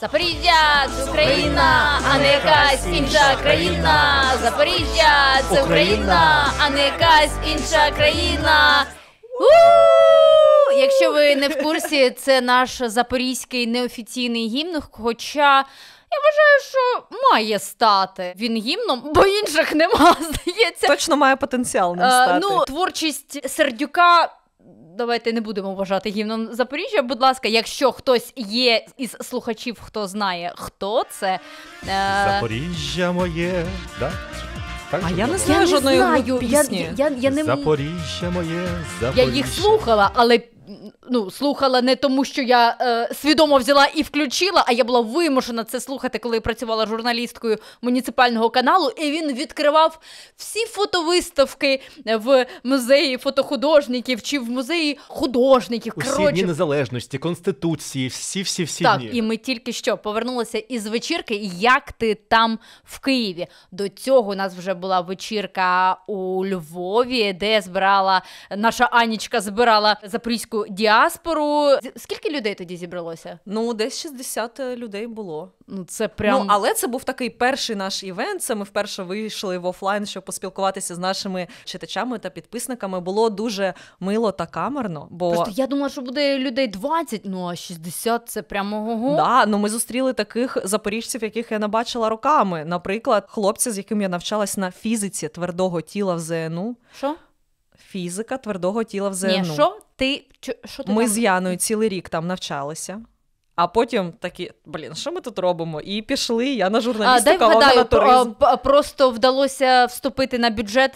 Запоріжжя це Україна, а не якась інша країна. Запоріжжя це Україна, а не якась інша країна. Якщо ви не в курсі, це наш запорізький неофіційний гімн. Хоча я вважаю, що має стати він гімном, бо інших нема, здається. Точно має потенціал не е, стати. ну, творчість сердюка давайте не будемо вважати гімном Запоріжжя. Будь ласка, якщо хтось є із слухачів, хто знає, хто це Е... Запоріжжя моє. Да? Так, а я не знаю жодної знаю. пісні. Я, я, я, я не... Запоріжжя моє, Запоріжжя. Я їх слухала, але ну, слухала не тому, що я е, свідомо взяла і включила, а я була вимушена це слухати, коли я працювала журналісткою муніципального каналу. І він відкривав всі фотовиставки е, в музеї фотохудожників чи в музеї художників. Усі дні незалежності, конституції, всі, всі, всі так. Дні. І ми тільки що повернулися із вечірки. Як ти там в Києві? До цього у нас вже була вечірка у Львові, де збирала наша Анічка збирала запорізьку діаспору діаспору. Скільки людей тоді зібралося? Ну, десь 60 е, людей було. Ну, це прям... Ну, але це був такий перший наш івент. Це ми вперше вийшли в офлайн, щоб поспілкуватися з нашими читачами та підписниками. Було дуже мило та камерно. Бо Просто я думала, що буде людей 20, ну а 60 це прямо ого. Да, ну ми зустріли таких запоріжців, яких я не бачила роками. Наприклад, хлопця, з яким я навчалась на фізиці твердого тіла в ЗНУ. Що? фізика твердого тіла в ЗНУ. Ні, що? Ти, що ти Ми там? з Яною цілий рік там навчалися. А потім такі, блін, що ми тут робимо? І пішли. Я на журналістику, а, вона на туризм. Про, просто вдалося вступити на бюджет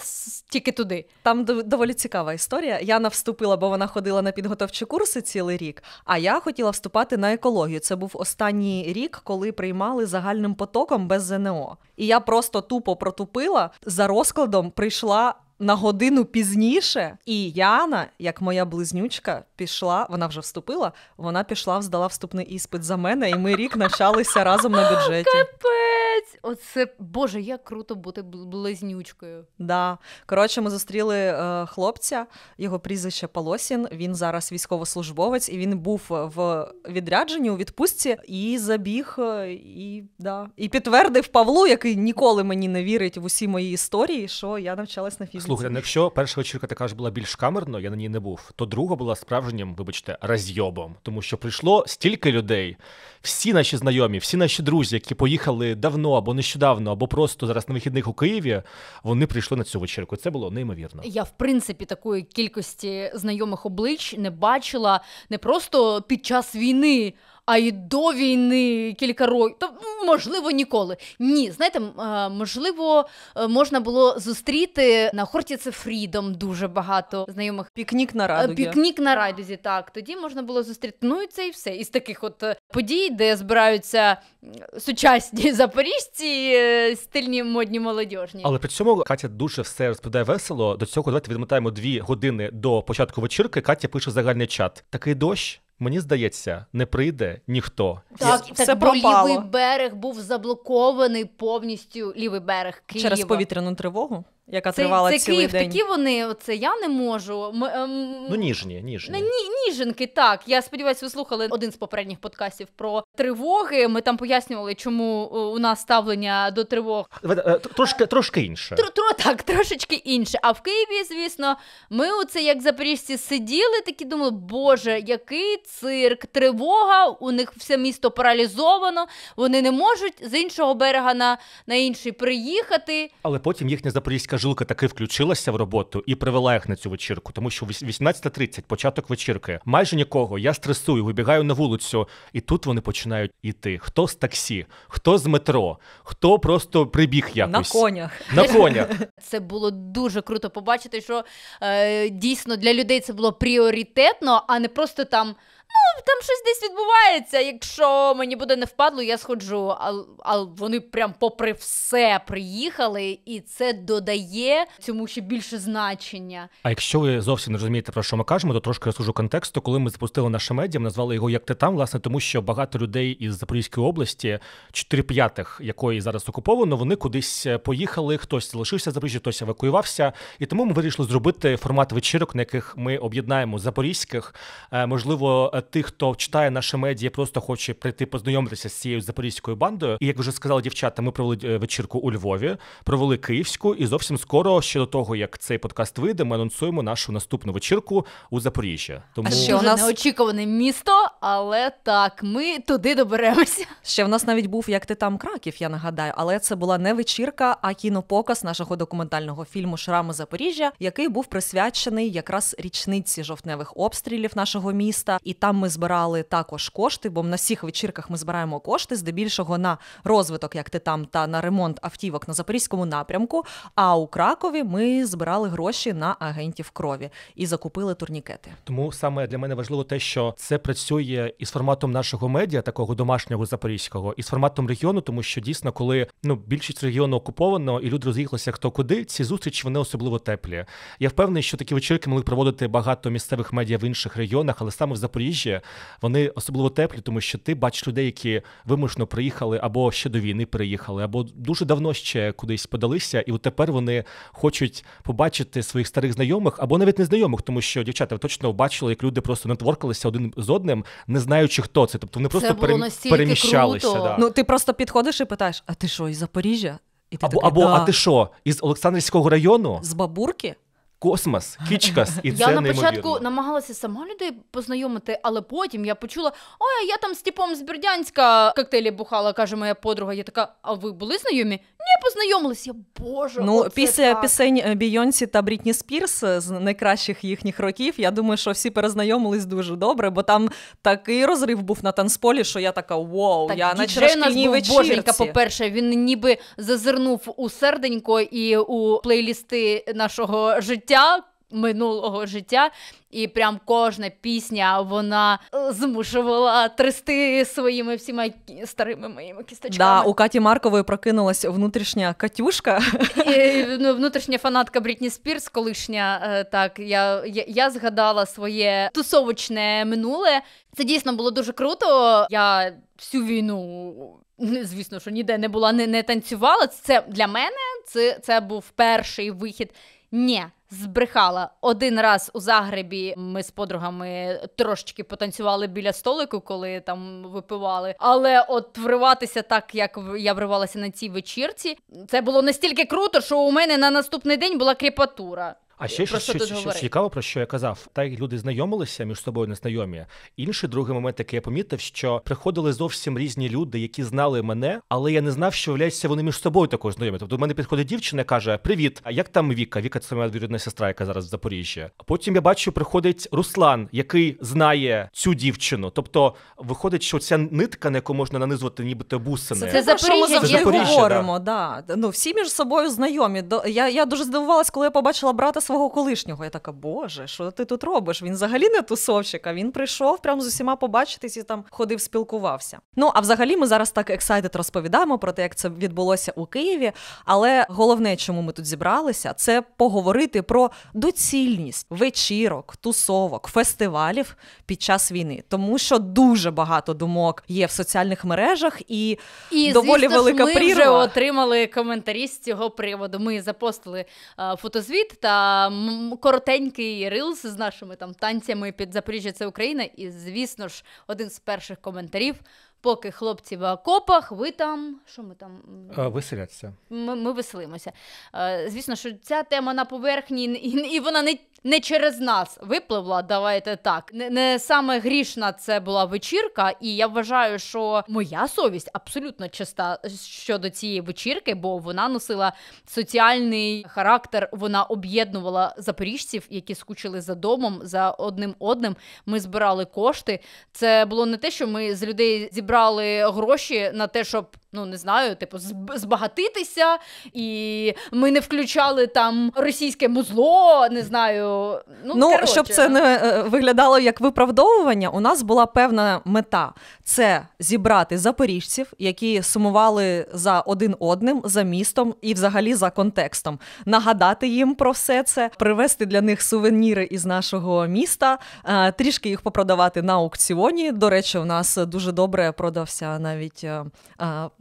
тільки туди. Там доволі цікава історія. Яна вступила, бо вона ходила на підготовчі курси цілий рік. А я хотіла вступати на екологію. Це був останній рік, коли приймали загальним потоком без ЗНО. І я просто тупо протупила за розкладом. Прийшла на годину пізніше. І Яна, як моя близнючка, пішла. Вона вже вступила. Вона пішла, здала вступний іспит за мене, і ми рік навчалися разом на бюджеті. Капець! Оце боже, як круто бути близнючкою. Да. Коротше, ми зустріли е, хлопця, його прізвище Полосін. Він зараз військовослужбовець, і він був в відрядженні у відпустці і забіг, е, і да, і підтвердив Павлу, який ніколи мені не вірить в усі мої історії, що я навчалась на фізику. Слухайте, ну якщо перша вечірка така ж була більш камерною, я на ній не був, то друга була справжнім, вибачте, розйобом, тому що прийшло стільки людей, всі наші знайомі, всі наші друзі, які поїхали давно або нещодавно, або просто зараз на вихідних у Києві, вони прийшли на цю вечірку. Це було неймовірно. Я в принципі такої кількості знайомих облич не бачила не просто під час війни а й до війни кілька років. То, можливо, ніколи. Ні, знаєте, можливо, е, можна було зустріти на хорті. Це Фрідом дуже багато знайомих. Пікнік на е, радузі. Пікнік на радузі, так. Тоді можна було зустріти. Ну і це і все. Із таких от е, подій, де збираються сучасні запоріжці, стильні модні молодіжні. Але при цьому Катя дуже все розповідає весело. До цього давайте відмотаємо дві години до початку вечірки. Катя пише загальний чат. Такий дощ. Мені здається, не прийде ніхто. Так, Все так, бо пропало. лівий берег був заблокований повністю лівий берег Києва. Через повітряну тривогу, яка це, тривала це цілий Київ, день. Такі вони, оце я не можу. М, ем, Ну ніжні, ніжні. Ні, ніженки, так. Я сподіваюся, ви слухали один з попередніх подкастів про тривоги. Ми там пояснювали, чому е, у нас ставлення до тривог е, трошки трошки інше. Тро, так, трошечки інше. А в Києві, звісно, ми у це як запоріжці сиділи, такі думали, боже, який цирк, тривога. У них все місто паралізовано. Вони не можуть з іншого берега на, на інший приїхати. Але потім їхня запорізька жилка таки включилася в роботу і привела їх на цю вечірку, тому що 18.30 початок вечірки. Майже нікого. Я стресую, вибігаю на вулицю, і тут вони почали починають іти. Хто з таксі, хто з метро, хто просто прибіг якось. На конях. На конях. Це було дуже круто побачити, що е, дійсно для людей це було пріоритетно, а не просто там ну там щось десь відбувається. Якщо мені буде не впадло, я сходжу. А, а вони прям попри все приїхали, і це додає цьому ще більше значення. А якщо ви зовсім не розумієте про що ми кажемо, то трошки я служу контексту, коли ми запустили наше медіа, ми назвали його як ти там, власне, тому що багато людей із Запорізької області, 4 п'ятих якої зараз окуповано, вони кудись е, поїхали. Хтось залишився в Запоріжжі, хтось евакуювався, і тому ми вирішили зробити формат вечірок, на яких ми об'єднаємо запорізьких, е, можливо, тих, хто читає наше медіа, просто хоче прийти познайомитися з цією запорізькою бандою. І як вже сказали дівчата, ми провели е, вечірку у Львові, провели київську, і зовсім скоро ще до того, як цей подкаст вийде, ми анонсуємо нашу наступну вечірку у Запоріжжі. Тому а ще у нас неочікуване місто, але так, ми туди доберемося. Ще в нас навіть був як ти там краків, я нагадаю, але це була не вечірка, а кінопоказ нашого документального фільму Шрами Запоріжжя, який був присвячений якраз річниці жовтневих обстрілів нашого міста, і там. Там ми збирали також кошти, бо на всіх вечірках ми збираємо кошти, здебільшого на розвиток, як ти там, та на ремонт автівок на запорізькому напрямку. А у Кракові ми збирали гроші на агентів крові і закупили турнікети. Тому саме для мене важливо те, що це працює із форматом нашого медіа, такого домашнього запорізького, і з форматом регіону, тому що дійсно, коли ну більшість регіону окуповано і люди роз'їхалися хто куди, ці зустрічі вони особливо теплі. Я впевнений, що такі вечірки могли проводити багато місцевих медіа в інших регіонах, але саме в Запоріжжі свіжі, вони особливо теплі, тому що ти бачиш людей, які вимушено приїхали або ще до війни приїхали, або дуже давно ще кудись подалися, і от тепер вони хочуть побачити своїх старих знайомих або навіть незнайомих, тому що дівчата точно бачили, як люди просто нетворкалися один з одним, не знаючи, хто це. Тобто вони просто пере... переміщалися. Круто. Да. Ну ти просто підходиш і питаєш: а ти що, із Запоріжжя? І ти або такий, або да. а ти що, із Олександрівського району? З бабурки? космос, кічкас, і це я на початку намагалася сама людей познайомити, але потім я почула: ой, я там з типом з Бердянська коктейлі бухала, каже моя подруга. Я така, а ви були знайомі? Ні, познайомилися боже. Ну після так. пісень Бійонсі та Брітні Спірс з найкращих їхніх років. Я думаю, що всі перезнайомились дуже добре, бо там такий розрив був на танцполі, що я така вау, так, я наче шкільній вечірці. По-перше, він ніби зазирнув у серденько і у плейлісти нашого життя життя. Минулого життя, і прям кожна пісня вона е, змушувала трясти своїми всіма старими моїми кісточками. Да, У Каті Маркової прокинулась внутрішня Катюшка. І, ну, Внутрішня фанатка Брітні Спірс, колишня. Е, так, я, я, я згадала своє тусовочне минуле. Це дійсно було дуже круто. Я всю війну. Звісно, що ніде не була, не, не танцювала. Це для мене це, це був перший вихід ні, збрехала один раз у Загребі. Ми з подругами трошечки потанцювали біля столику, коли там випивали. Але от вриватися так, як я вривалася на цій вечірці, це було настільки круто, що у мене на наступний день була кріпатура. А ще про що, що, що, цікаво, про що я казав, так як люди знайомилися між собою незнайомі. Інший другий момент, який я помітив, що приходили зовсім різні люди, які знали мене, але я не знав, що являються вони між собою також знайомі. Тобто до мене підходить дівчина, каже: Привіт, а як там Віка? Віка, це моя двірідна сестра, яка зараз в Запоріжжі. А потім я бачу, приходить Руслан, який знає цю дівчину. Тобто, виходить, що ця нитка, на яку можна нанизувати, нібито бусини. Це, це, Запоріжжя, це Запоріжжя, говоримо. Да. да. Ну всі між собою знайомі. Я я дуже здивувалась, коли я побачила брата свого колишнього. Я така, Боже, що ти тут робиш? Він взагалі не тусовщик, а Він прийшов прям з усіма побачитись і там ходив, спілкувався. Ну а взагалі, ми зараз так ексайтед розповідаємо про те, як це відбулося у Києві. Але головне, чому ми тут зібралися, це поговорити про доцільність вечірок, тусовок, фестивалів під час війни, тому що дуже багато думок є в соціальних мережах і, і доволі звісно, велика ми прірва. вже отримали коментарі з цього приводу. Ми запостили е, фотозвіт та а, коротенький рилс з нашими там танцями під Запоріжжя це Україна. І, звісно ж, один з перших коментарів поки хлопці в окопах, ви там. Що ми там? Веселяться. Ми ми веселимося. Звісно, що ця тема на поверхні, і вона не не через нас випливла. Давайте так. Не, не саме грішна це була вечірка, і я вважаю, що моя совість абсолютно чиста щодо цієї вечірки, бо вона носила соціальний характер, вона об'єднувала запоріжців, які скучили за домом, за одним одним. Ми збирали кошти. Це було не те, що ми з людей зібрали брали гроші на те, щоб Ну, не знаю, типу, збагатитися, і ми не включали там російське музло, не знаю. Ну, ну коротше. щоб це ну. не е, виглядало як виправдовування, у нас була певна мета це зібрати запоріжців, які сумували за один одним, за містом і взагалі за контекстом, нагадати їм про все це, привезти для них сувеніри із нашого міста, е, трішки їх попродавати на аукціоні. До речі, у нас дуже добре продався навіть. Е,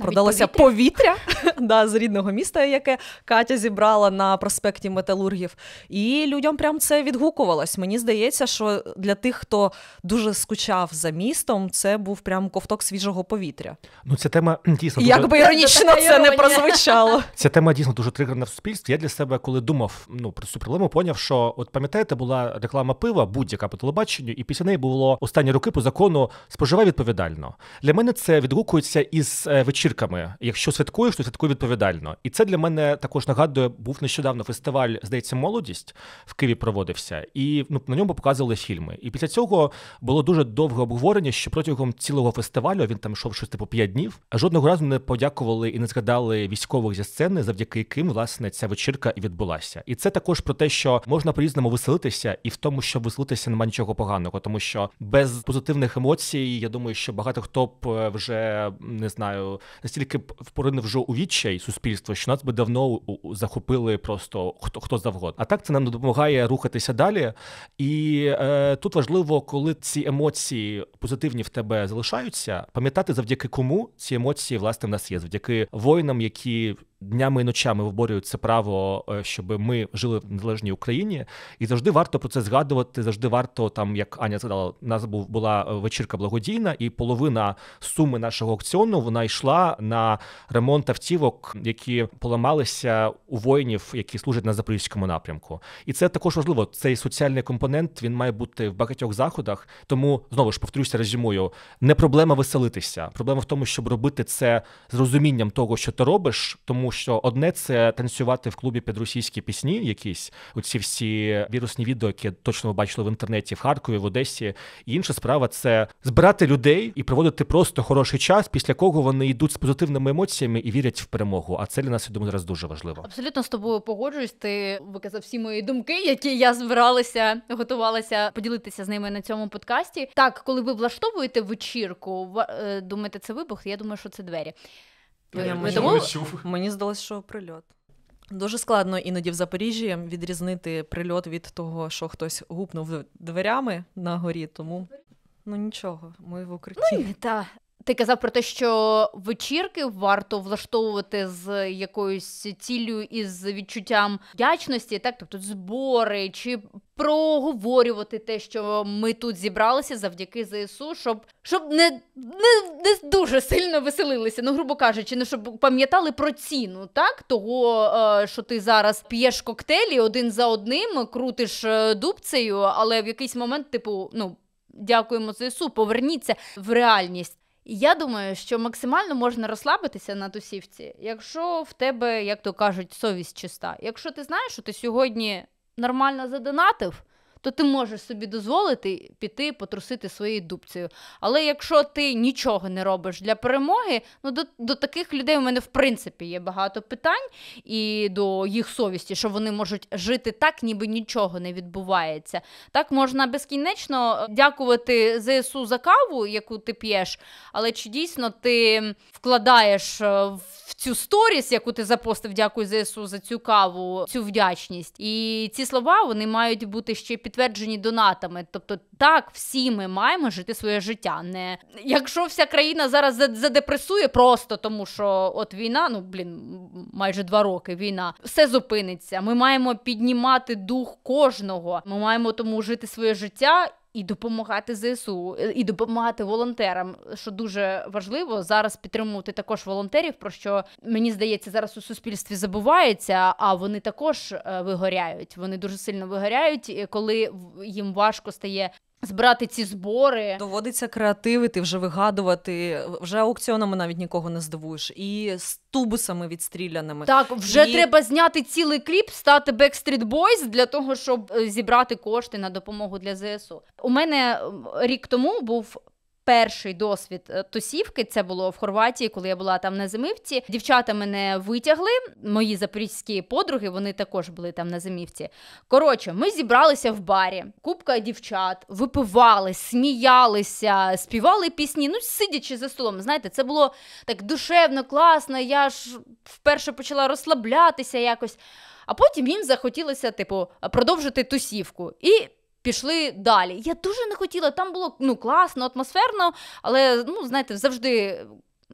продалося повітря, повітря да, з рідного міста, яке Катя зібрала на проспекті Металургів. І людям прям це відгукувалось. Мені здається, що для тих, хто дуже скучав за містом, це був прям ковток свіжого повітря. Ну, ця тема дійсно дуже... як би іронічно це не прозвучало. Ця тема дійсно дуже тригерна в суспільстві. Я для себе, коли думав ну про цю проблему, поняв, що от пам'ятаєте, була реклама пива, будь-яка по телебаченню, і після неї було останні роки по закону споживай відповідально. Для мене це відгукується із е, вечір вечірками. Якщо святкуєш, то святкуй відповідально. І це для мене також нагадує, був нещодавно фестиваль, здається, молодість в Києві проводився, і ну на ньому показували фільми. І після цього було дуже довге обговорення, що протягом цілого фестивалю він там йшов щось типу п'ять днів. Жодного разу не подякували і не згадали військових зі сцени, завдяки яким власне ця вечірка і відбулася. І це також про те, що можна по різному веселитися, і в тому, що веселитися немає нічого поганого, тому що без позитивних емоцій, я думаю, що багато хто б е, вже не знаю, настільки впорине вже у відчай суспільство, що нас би давно захопили просто хто хто завгодно. А так це нам допомагає рухатися далі. І е, тут важливо, коли ці емоції позитивні в тебе залишаються, пам'ятати завдяки кому ці емоції власне в нас є, завдяки воїнам, які днями і ночами виборюють це право, е, щоб ми жили в незалежній Україні, і завжди варто про це згадувати. Завжди варто там, як Аня згадала, у нас був була е, вечірка благодійна, і половина суми нашого аукціону вона йшла на ремонт автівок, які поламалися у воїнів, які служать на запорізькому напрямку. І це також важливо. Цей соціальний компонент він має бути в багатьох заходах. Тому знову ж повторюся, резюмую, не проблема веселитися. Проблема в тому, щоб робити це з розумінням того, що ти робиш, тому що одне це танцювати в клубі під російські пісні, якісь оці всі вірусні відео, які точно ви бачили в інтернеті, в Харкові, в Одесі. І Інша справа це збирати людей і проводити просто хороший час, після кого вони йдуть з позитивними емоціями і вірять в перемогу. А це для нас я думаю, зараз дуже важливо. Абсолютно з тобою погоджуюсь. Ти виказав всі мої думки, які я збиралася, готувалася поділитися з ними на цьому подкасті. Так, коли ви влаштовуєте вечірку, е, думаєте, це вибух? Я думаю, що це двері. Е, ми тому... чув. Мені здалося, що прильот. Дуже складно іноді в Запоріжжі відрізнити прильот від того, що хтось гупнув дверями на горі, тому ну нічого, ми в укритті. Ну, та ти казав про те, що вечірки варто влаштовувати з якоюсь ціллю і з відчуттям вдячності, так тобто збори, чи проговорювати те, що ми тут зібралися завдяки ЗСУ, щоб щоб не не, не дуже сильно веселилися, ну грубо кажучи, ну щоб пам'ятали про ціну, так того, е, що ти зараз п'єш коктейлі один за одним, крутиш е, дубцею, але в якийсь момент, типу, ну. Дякуємо ЗСУ, поверніться в реальність. І я думаю, що максимально можна розслабитися на тусівці, якщо в тебе, як то кажуть, совість чиста. Якщо ти знаєш, що ти сьогодні нормально задонатив, то ти можеш собі дозволити піти потрусити своєю дубцею. Але якщо ти нічого не робиш для перемоги, ну до, до таких людей у мене в принципі є багато питань і до їх совісті, що вони можуть жити так, ніби нічого не відбувається. Так можна безкінечно дякувати ЗСУ за каву, яку ти п'єш, але чи дійсно ти вкладаєш е, в цю сторіс, яку ти запостив, дякую ЗСУ за цю каву, цю вдячність. І ці слова вони мають бути ще під підтверджені донатами. Тобто, так, всі ми маємо жити своє життя. Не Якщо вся країна зараз задепресує, просто тому що от війна, ну блін, майже два роки війна, все зупиниться. Ми маємо піднімати дух кожного. Ми маємо тому жити своє життя і допомагати ЗСУ, і допомагати волонтерам, що дуже важливо зараз підтримувати також волонтерів. Про що мені здається, зараз у суспільстві забувається, а вони також е, вигоряють. Вони дуже сильно вигоряють, коли їм важко стає збирати ці збори. Доводиться креативити, вже вигадувати, вже аукціонами навіть нікого не здивуєш. І з тубусами відстріляними. Так, вже і... треба зняти цілий кліп, стати Backstreet Boys для того, щоб е, зібрати кошти на допомогу для ЗСУ. У мене рік тому був перший досвід е, тусівки. Це було в Хорватії, коли я була там на зимівці. Дівчата мене витягли. Мої запорізькі подруги вони також були там на зимівці. Коротше, ми зібралися в барі, купка дівчат, випивали, сміялися, співали пісні. Ну, сидячи за столом, знаєте, це було так душевно, класно. Я ж вперше почала розслаблятися якось. А потім їм захотілося, типу, продовжити тусівку. І пішли далі. Я дуже не хотіла, там було ну, класно, атмосферно, але ну, знаєте, завжди.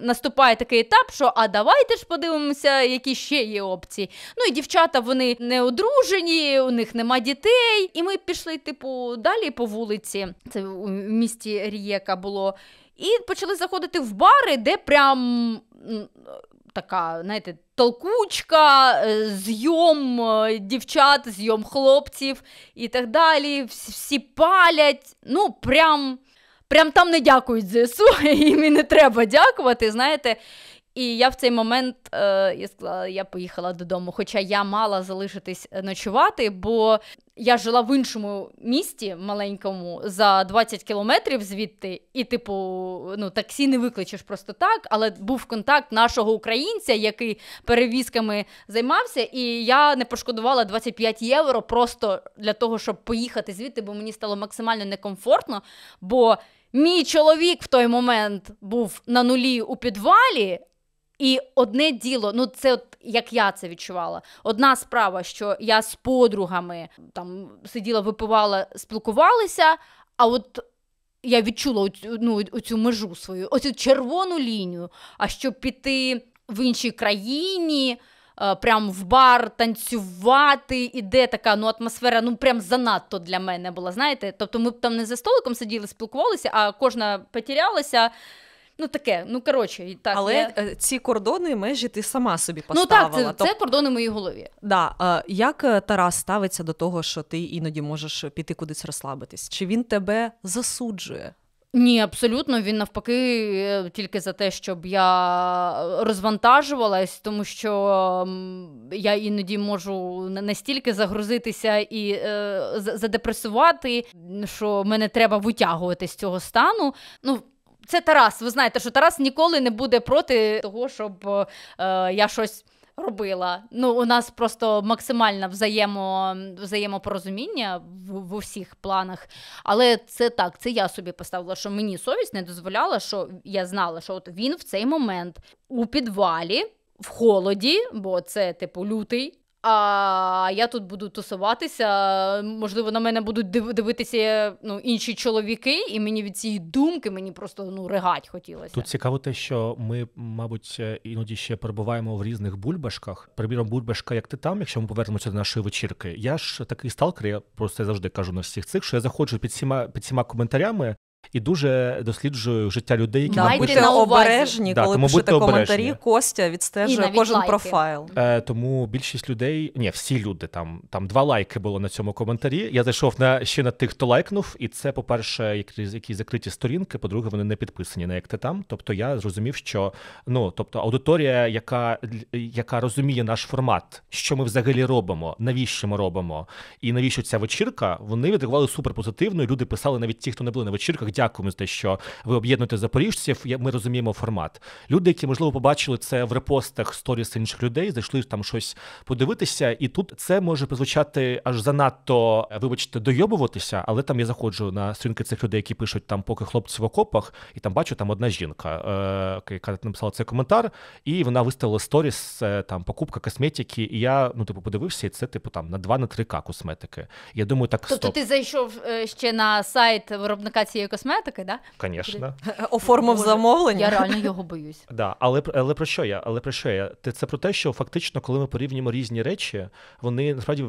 Наступає такий етап, що а давайте ж подивимося, які ще є опції. Ну і дівчата вони не одружені, у них нема дітей. І ми пішли, типу, далі по вулиці. Це у місті Рієка було. І почали заходити в бари, де прям така, знаєте, толкучка, е, зйом е, дівчат, зйом хлопців і так далі. Всі палять. Ну, прям прям там не дякують ЗСУ, їм і не треба дякувати. знаєте. І я в цей момент е, я сказала, я поїхала додому. Хоча я мала залишитись е, ночувати, бо я жила в іншому місті маленькому за 20 кілометрів звідти, і, типу, ну таксі не викличеш просто так. Але був контакт нашого українця, який перевізками займався, і я не пошкодувала 25 євро просто для того, щоб поїхати звідти, бо мені стало максимально некомфортно. бо... Мій чоловік в той момент був на нулі у підвалі, і одне діло, ну це от як я це відчувала. Одна справа, що я з подругами там сиділа, випивала, спілкувалася, а от. Я відчула оцю, ну, оцю межу свою, оцю червону лінію. А щоб піти в іншій країні, е, прям в бар танцювати, іде така ну, атмосфера, ну прям занадто для мене була. Знаєте? Тобто ми б там не за столиком сиділи, спілкувалися, а кожна потерялася. Ну таке, ну коротше, так але я... Е, ці кордони межі ти сама собі поставила. Ну так, це, це кордони в моїй голові. Да. Е, як е, Тарас ставиться до того, що ти іноді можеш піти кудись розслабитись? Чи він тебе засуджує? Ні, абсолютно. Він навпаки, тільки за те, щоб я розвантажувалась, тому що я іноді можу настільки загрузитися і е, задепресувати, що мене треба витягувати з цього стану. Ну, це Тарас. Ви знаєте, що Тарас ніколи не буде проти того, щоб е, я щось. Робила. Ну, у нас просто максимальне взаємо, взаємопорозуміння в, в усіх планах. Але це так, це я собі поставила, що мені совість не дозволяла, що я знала, що от він в цей момент у підвалі, в холоді, бо це типу лютий, а я тут буду тусуватися. Можливо, на мене будуть дивитися ну, інші чоловіки, і мені від цієї думки мені просто ну ригать хотілося. Тут цікаво, те, що ми, мабуть, іноді ще перебуваємо в різних бульбашках. Приміром, бульбашка, як ти там, якщо ми повернемося до нашої вечірки. Я ж такий сталкер, я просто завжди кажу на всіх цих, що я заходжу під всіма під всіма коментарями і дуже досліджую життя людей, які нам пишуть. Будьте обережні, да, коли тому пишете коментарі, Костя відстежує кожен лайки. профайл. Е, тому більшість людей, ні, всі люди там там два лайки було на цьому коментарі. Я зайшов на ще на тих, хто лайкнув, і це, по-перше, якісь які закриті сторінки. По-друге, вони не підписані на як ти там. Тобто я зрозумів, що ну тобто аудиторія, яка яка розуміє наш формат, що ми взагалі робимо, навіщо ми робимо, і навіщо ця вечірка, вони відреагували суперпозитивно, і Люди писали навіть ті, хто не були на вечірках дякуємо за те, що ви об'єднуєте запоріжців. Ми розуміємо формат. Люди, які можливо побачили це в репостах сторіс інших людей, зайшли там щось подивитися, і тут це може прозвучати аж занадто, вибачте, дойобуватися, але там я заходжу на стрінки цих людей, які пишуть там, поки хлопці в окопах, і там бачу там одна жінка, е- яка написала цей коментар, і вона виставила сторіс е, там покупка косметики. І я ну типу подивився, і це типу там на 2 на 3 к косметики. Я думаю, так тобто стоп. ти зайшов е, ще на сайт виробника цієї косметики косметики, да? Конечно. Оформив замовлення. Я реально його боюсь. Да, але але про що я? Але про що я? Це про те, що фактично, коли ми порівнюємо різні речі, вони насправді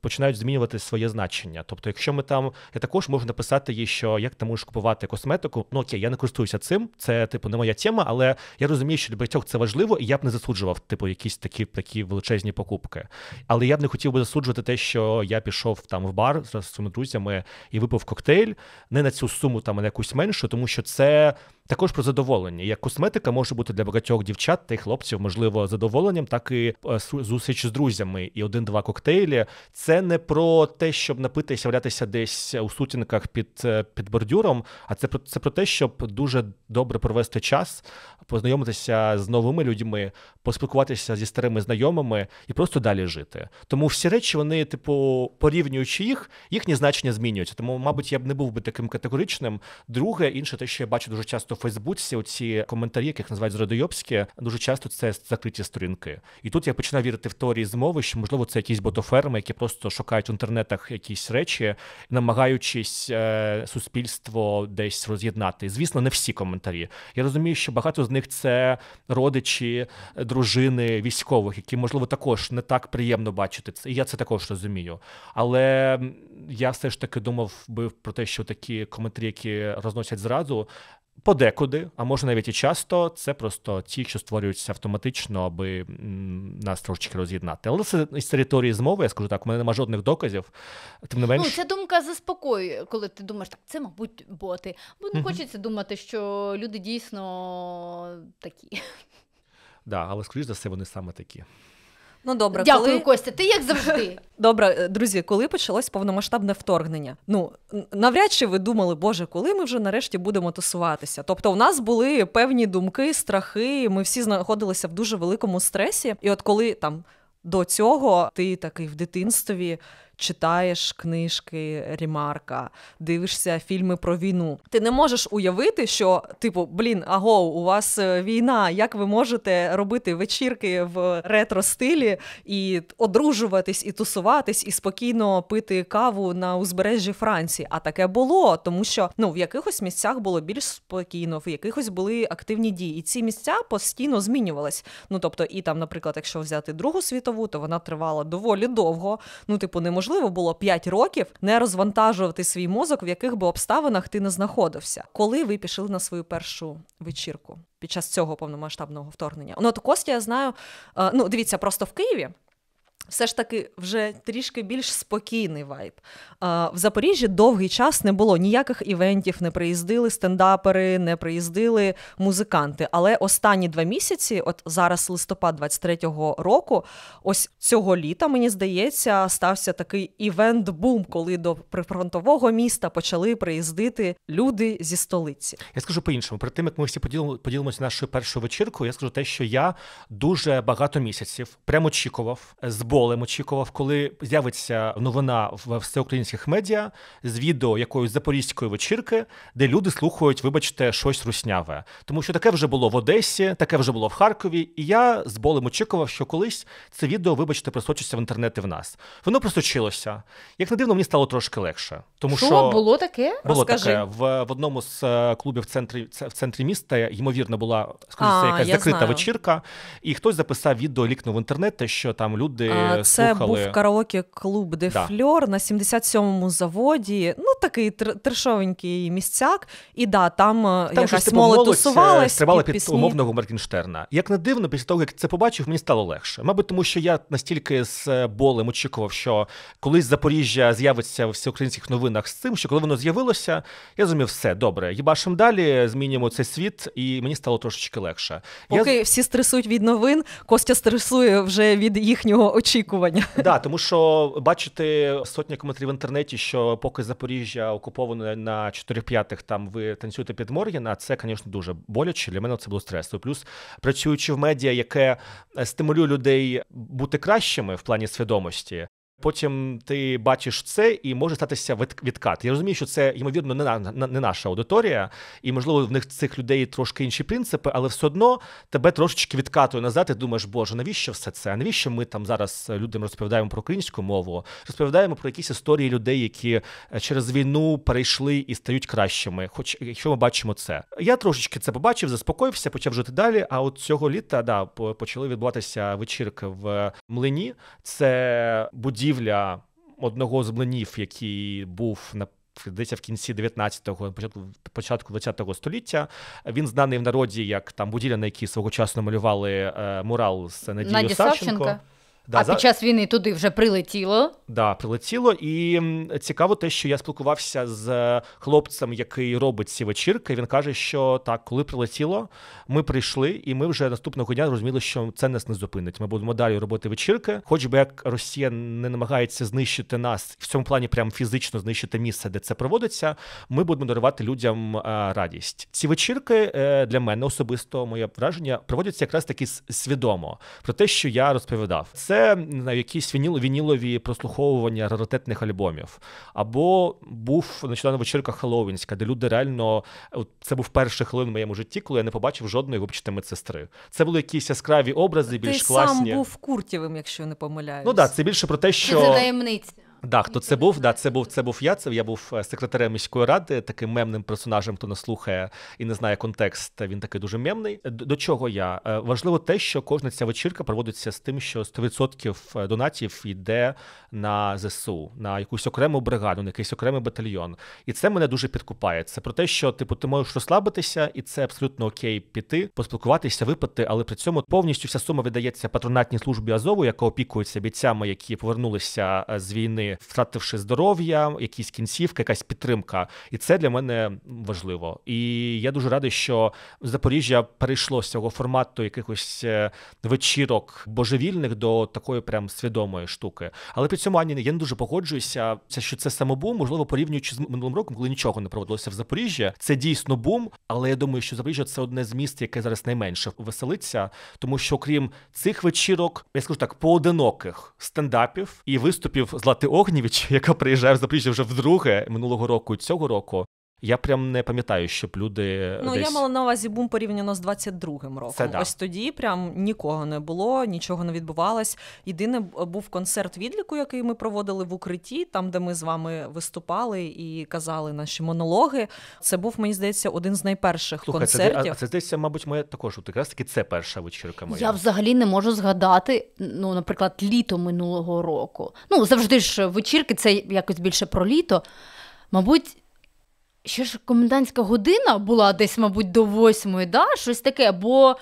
починають змінювати своє значення. Тобто, якщо ми там, я також можу написати їй, що як ти можеш купувати косметику, ну окей, я не користуюся цим, це типу не моя тема, але я розумію, що для багатьох це важливо, і я б не засуджував, типу, якісь такі такі величезні покупки. Але я б не хотів би засуджувати те, що я пішов там в бар з своїми друзями і випив коктейль не на цю суму там, а якусь меншу, тому що це також про задоволення. Як косметика може бути для багатьох дівчат та хлопців, можливо, задоволенням, так і е, зустріч з друзями і один-два коктейлі. Це не про те, щоб напитися, влятися десь у сутінках під е, під бордюром, а це про це про те, щоб дуже добре провести час, познайомитися з новими людьми, поспілкуватися зі старими знайомими і просто далі жити. Тому всі речі вони, типу, порівнюючи їх, їхні значення змінюються. Тому, мабуть, я б не був би таким категоричним. Друге, інше те, що я бачу дуже часто. Фейсбуці оці коментарі, яких називають зрадойобські, дуже часто це закриті сторінки. І тут я починаю вірити в теорії змови, що можливо це якісь ботоферми, які просто шукають в інтернетах якісь речі, намагаючись е, суспільство десь роз'єднати. Звісно, не всі коментарі. Я розумію, що багато з них це родичі, дружини військових, які можливо також не так приємно бачити це. І я це також розумію. Але я все ж таки думав би про те, що такі коментарі, які розносять зразу, Подекуди, а може навіть і часто, це просто ті, що створюються автоматично, аби нас трошечки роз'єднати. Але це із території змови, я скажу так, у мене немає жодних доказів. Тим не ну, менш... Ну, ця думка заспокоює, коли ти думаєш, так це, мабуть, боти. Бо не хочеться думати, що люди дійсно такі. Так, да, але скоріш за все, вони саме такі. Ну добре, дякую, коли... Костя. Ти як завжди. Добре, е, друзі, коли почалось повномасштабне вторгнення? Ну навряд чи ви думали, Боже, коли ми вже нарешті будемо тусуватися? Тобто, у нас були певні думки, страхи. Ми всі знаходилися в дуже великому стресі, і от коли там. До цього ти такий в дитинстві читаєш книжки Рімарка, дивишся фільми про війну. Ти не можеш уявити, що типу, блін, аго, у вас е, війна, як ви можете робити вечірки в ретро-стилі і одружуватись, і тусуватись, і спокійно пити каву на узбережжі Франції. А таке було, тому що ну в якихось місцях було більш спокійно, в якихось були активні дії, і ці місця постійно змінювались. Ну тобто, і там, наприклад, якщо взяти Другу світову, то вона тривала доволі довго. Ну, типу, не неможливо неможливо було 5 років не розвантажувати свій мозок, в яких би обставинах ти не знаходився, коли ви пішли на свою першу вечірку під час цього повномасштабного вторгнення. Ну, от Костя, я знаю. Е, ну, дивіться, просто в Києві все ж таки, вже трішки більш спокійний вайб. В Запоріжжі довгий час не було ніяких івентів, не приїздили стендапери, не приїздили музиканти. Але останні два місяці, от зараз листопад 23-го року, ось цього літа, мені здається, стався такий івент-бум, коли до прифронтового міста почали приїздити люди зі столиці. Я скажу по-іншому, перед тим як ми всі поділимо, поділимося нашою першою вечіркою, я скажу те, що я дуже багато місяців прямо очікував. з болем очікував, коли з'явиться новина в всеукраїнських медіа з відео якоїсь запорізької вечірки, де люди слухають, вибачте, щось русняве. Тому що таке вже було в Одесі, таке вже було в Харкові. І я з болем очікував, що колись це відео, вибачте, просочиться в інтернети в нас. Воно просочилося. Як не дивно, мені стало трошки легше. Тому що, що було таке? Було Розкажи. таке в, в одному з е, клубів в центрі в центрі міста. Ймовірно, була скоріше, якась закрита знаю. вечірка, і хтось записав відео лікнув в інтернет, те, що там люди. А слухали. Е, це був караоке-клуб де да. Фльор на 77-му заводі. Ну такий трешовенький місцяк. І да, там, е, там якась типу, молодь е, тусувалась. стрибала під, під умовного Моргенштерна. Як не дивно, після того як це побачив, мені стало легше. Мабуть, тому що я настільки з болем очікував, що колись Запоріжжя з'явиться в всеукраїнських новинах з цим, що коли воно з'явилося, я зрозумів, все добре. Їбашим далі змінюємо цей світ, і мені стало трошечки легше. Поки я... всі стресують від новин, Костя стресує вже від їхнього очікування очікування. Да, тому що бачити сотні коментарів в інтернеті, що поки Запоріжжя окуповане на 4 п'ятих, там ви танцюєте під Мор'яна, це, звісно, дуже боляче. Для мене це було стресово. Плюс працюючи в медіа, яке е, стимулює людей бути кращими в плані свідомості, Потім ти бачиш це і може статися відкат. Я розумію, що це ймовірно не на не наша аудиторія, і можливо в них цих людей трошки інші принципи, але все одно тебе трошечки відкатує назад. і Думаєш, боже, навіщо все це? навіщо ми там зараз е, людям розповідаємо про українську мову? Розповідаємо про якісь історії людей, які е, через війну перейшли і стають кращими. Хоч е, якщо ми бачимо це, я трошечки це побачив, заспокоївся, почав жити далі. А от цього літа да почали відбуватися вечірки в млині. Це будівля будівля одного з млинів, який був на Десь в кінці 19-го, початку початку 20-го століття. Він знаний в народі як там будівля, на якій свого часу намалювали е, мурал з Надією Савченко. Савченко. Да, А за... під час війни туди вже прилетіло. Да, прилетіло, і цікаво те, що я спілкувався з е, хлопцем, який робить ці вечірки. Він каже, що так, коли прилетіло, ми прийшли, і ми вже наступного дня розуміли, що це нас не зупинить. Ми будемо далі робити вечірки. Хоч би як Росія не намагається знищити нас в цьому плані, прям фізично знищити місце, де це проводиться. Ми будемо дарувати людям е, радість. Ці вечірки е, для мене особисто моє враження проводяться якраз таки свідомо про те, що я розповідав. Це це не знаю, якісь вініл, вінілові прослуховування раритетних альбомів. Або був нещодавно вечірка Хеллоуінська, де люди реально це був перший хвилин в моєму житті, коли я не побачив жодної вибачте медсестри. Це були якісь яскраві образи, більш Ти класні. Ти сам був куртєвим, якщо не помиляюсь. Ну так, да, це більше про те, що це таємниця. Да, хто це був? Да, це був це був я. Це я був е, секретарем міської ради, таким мемним персонажем, хто не слухає і не знає контекст. Він такий дуже мемний. До, до чого я е, важливо те, що кожна ця вечірка проводиться з тим, що 100% е, донатів йде на зсу, на якусь окрему бригаду, на якийсь окремий батальйон, і це мене дуже підкупає. Це про те, що типу ти можеш розслабитися, і це абсолютно окей піти, поспілкуватися, випити, але при цьому повністю вся сума віддається патронатній службі Азову, яка опікується бійцями, які повернулися з війни втративши здоров'я, якісь кінцівки, якась підтримка. І це для мене важливо. І я дуже радий, що Запоріжжя перейшло з цього формату якихось е, вечірок божевільних до такої прям свідомої штуки. Але при цьому Ані я не дуже погоджуюся. що це самобум, можливо, порівнюючи з минулим роком, коли нічого не проводилося в Запоріжжі. Це дійсно бум, але я думаю, що Запоріжжя це одне з міст, яке зараз найменше веселиться, тому що окрім цих вечірок, я скажу так, поодиноких стендапів і виступів з лати Огнівіч, яка приїжджає в Запоріжжя вже вдруге минулого року, цього року, я прям не пам'ятаю, щоб люди. Ну десь... я мала на увазі бум порівняно з 22-м роком. Це, да. Ось тоді прям нікого не було, нічого не відбувалось. Єдине був концерт відліку, який ми проводили в укритті, там де ми з вами виступали і казали наші монологи. Це був, мені здається, один з найперших Слухай, концертів. Це, а це здається, мабуть, моя також. От якраз таки це перша вечірка. Моя я взагалі не можу згадати. Ну, наприклад, літо минулого року. Ну завжди ж вечірки, це якось більше про літо. Мабуть ще ж комендантська година була десь, мабуть, до восьмої, да? щось таке. бо...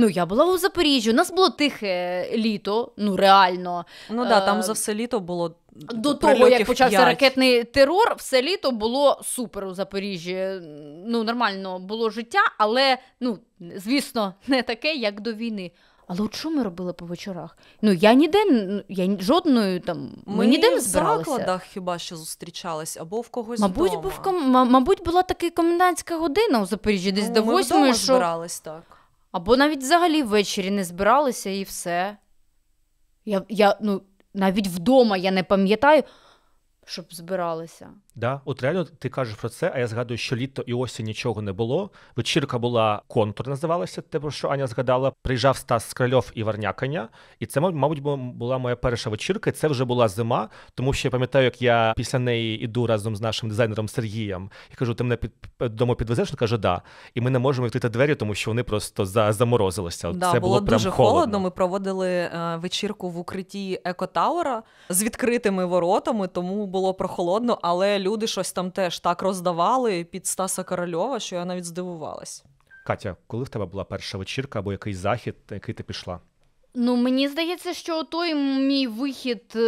Ну, я була у Запоріжжі, у нас було тихе літо, ну реально. Ну так, да, там е, за все літо було. До того, як почався 5. ракетний терор, все літо було супер у Запоріжжі. Ну, нормально було життя, але, ну, звісно, не таке, як до війни. Але от що ми робили по вечорах? Ну я ніде ну, я жодної там ми, ми ніде не збиралися. в закладах хіба що зустрічались або в когось. Мабуть, вдома. був ком... мабуть, була така комендантська година у Запоріжжі, десь ну, до восьмої що... збирались так. Або навіть взагалі ввечері не збиралися і все. Я, я ну, Навіть вдома я не пам'ятаю, щоб збиралися. Да? От реально ти кажеш про це, а я згадую, що літо і осінь нічого не було. Вечірка була контур, називалася, те, про що Аня згадала. Приїжджав Стас Скральов і Варнякання, І це, мабуть, була моя перша вечірка. Це вже була зима, тому що я пам'ятаю, як я після неї іду разом з нашим дизайнером Сергієм і кажу: ти мене під дому підвезеш? Він каже, да. І ми не можемо відкрити двері, тому що вони просто за заморозилися. Да, це було, було прям дуже холодно. холодно. Ми проводили е, вечірку в укритті екотаура з відкритими воротами, тому було прохолодно, але люди щось там теж так роздавали під Стаса Корольова, що я навіть здивувалась. Катя, коли в тебе була перша вечірка або якийсь захід, на який ти пішла? Ну, мені здається, що той мій вихід е,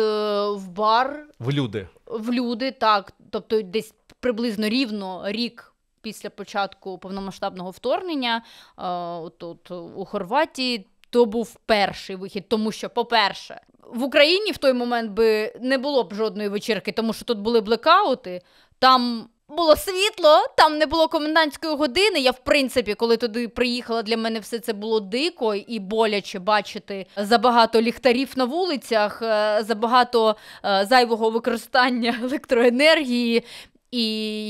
в бар в люди. В люди, так. Тобто, десь приблизно рівно рік після початку повномасштабного вторгнення, е, тут у Хорватії. То був перший вихід, тому що, по-перше, в Україні в той момент би не було б жодної вечірки, тому що тут були блекаути, там було світло, там не було комендантської години. Я, в принципі, коли туди приїхала, для мене все це було дико і боляче бачити забагато ліхтарів на вулицях, е, забагато е, зайвого використання електроенергії і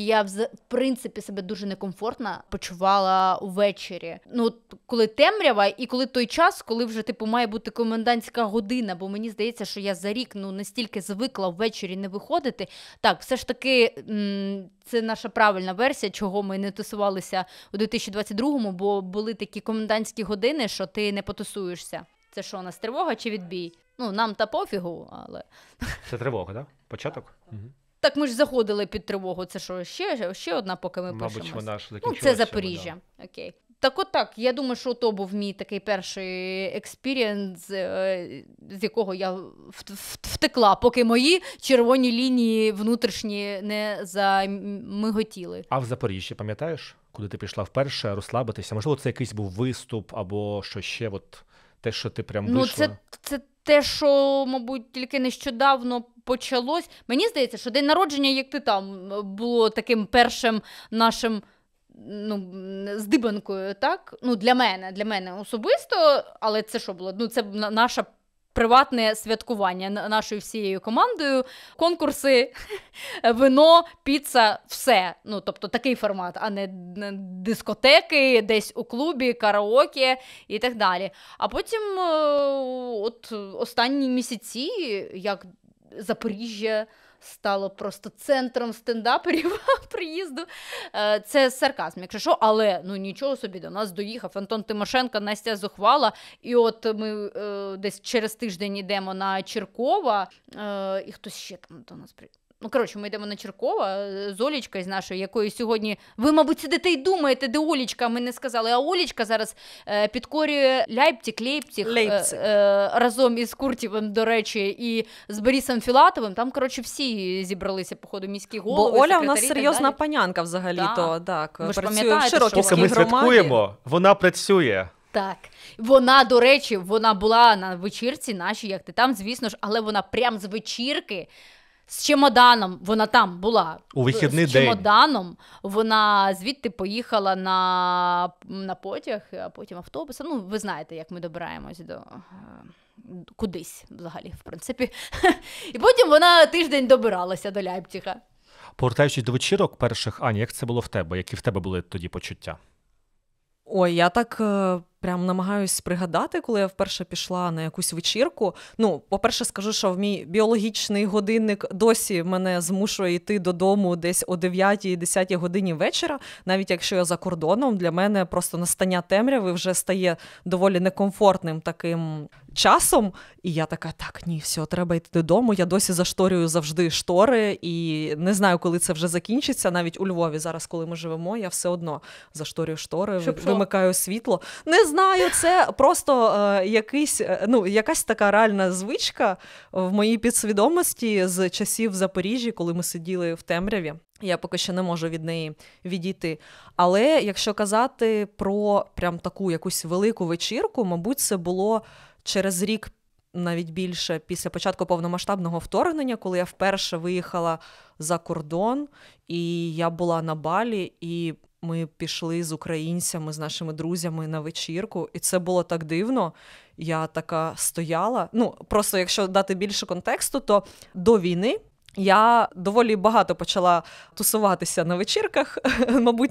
я в принципі себе дуже некомфортно почувала увечері. Ну, коли темрява, і коли той час, коли вже типу має бути комендантська година, бо мені здається, що я за рік ну настільки звикла ввечері не виходити. Так, все ж таки, це наша правильна версія, чого ми не тусувалися у 2022-му, бо були такі комендантські години, що ти не потусуєшся. Це що у нас тривога чи відбій? Ну нам та пофігу, але це тривога, так? Початок? Так. Угу. Так ми ж заходили під тривогу. Це що ще ще одна, поки ми Мабуть, пишемось. вона ж Ну, Це Запоріжжя. Окей. Так от так, я думаю, що то був мій такий перший експірієнс, е, з якого я втекла, поки мої червоні лінії внутрішні не замиготіли. А в Запоріжжі пам'ятаєш, куди ти пішла вперше розслабитися? Можливо, це якийсь був виступ або що ще, от те, що ти прям Ну, це, це те, що, мабуть, тільки нещодавно почалось. Мені здається, що день народження, як ти там, було таким першим нашим ну, Здибанкою, так? Ну, для мене, для мене особисто, але це що було? Ну, це наша Приватне святкування нашою всією командою, конкурси, вино, піца, все. Ну, тобто такий формат, а не дискотеки, десь у клубі, караоке і так далі. А потім, е, от останні місяці, як Запоріжжя стало просто центром стендаперів приїзду. Е, це сарказм, якщо що, але ну нічого собі до нас доїхав. Антон Тимошенко, Настя зухвала. І от ми е, десь через тиждень йдемо на Черкова, е, і хтось ще там до нас приїхав. Ну, коротше, ми йдемо на Черкова е, з Олічкою з нашою, якою сьогодні. Ви, мабуть, сидите і думаєте, де Олічка? Ми не сказали. А Олічка зараз е, підкорює Ляйптік, Лейптік е, е, разом із Куртівим, до речі, і з Борисом Філатовим. Там, коротше, всі зібралися, походу, міські голови. Бо Оля у нас серйозна панянка взагалі-то. так. так. ж пам'ятаєте, в широкій Поки ми святкуємо, вона працює. Так, вона, до речі, вона була на вечірці, нашій, як ти там, звісно ж, але вона прям з вечірки з чемоданом вона там була. У вихідний з день. З чемоданом вона звідти поїхала на на потяг, а потім автобус. Ну, ви знаєте, як ми добираємось до. Кудись взагалі, в принципі. І потім вона тиждень добиралася до Ляйпціга. Повертаючись до вечірок перших, Аня, як це було в тебе? Які в тебе були тоді почуття? Ой, я так е, прям намагаюсь пригадати, коли я вперше пішла на якусь вечірку. Ну, по-перше, скажу, що в мій біологічний годинник досі мене змушує йти додому десь о 9-10 годині вечора, навіть якщо я за кордоном, для мене просто настання темряви вже стає доволі некомфортним таким часом. І я така, так, ні, все, треба йти додому. Я досі зашторюю завжди штори, і не знаю, коли це вже закінчиться. Навіть у Львові, зараз, коли ми живемо, я все одно зашторюю штори, Щоб вимикаю що? світло. Не знаю, це просто е, якийсь, е, ну, якась така реальна звичка в моїй підсвідомості з часів Запоріжжя, коли ми сиділи в темряві. Я поки що не можу від неї відійти. Але якщо казати про прям таку якусь велику вечірку, мабуть, це було через рік. Навіть більше після початку повномасштабного вторгнення, коли я вперше виїхала за кордон, і я була на балі, і ми пішли з українцями, з нашими друзями на вечірку, і це було так дивно. Я така стояла. Ну просто якщо дати більше контексту, то до війни я доволі багато почала тусуватися на вечірках. Мабуть,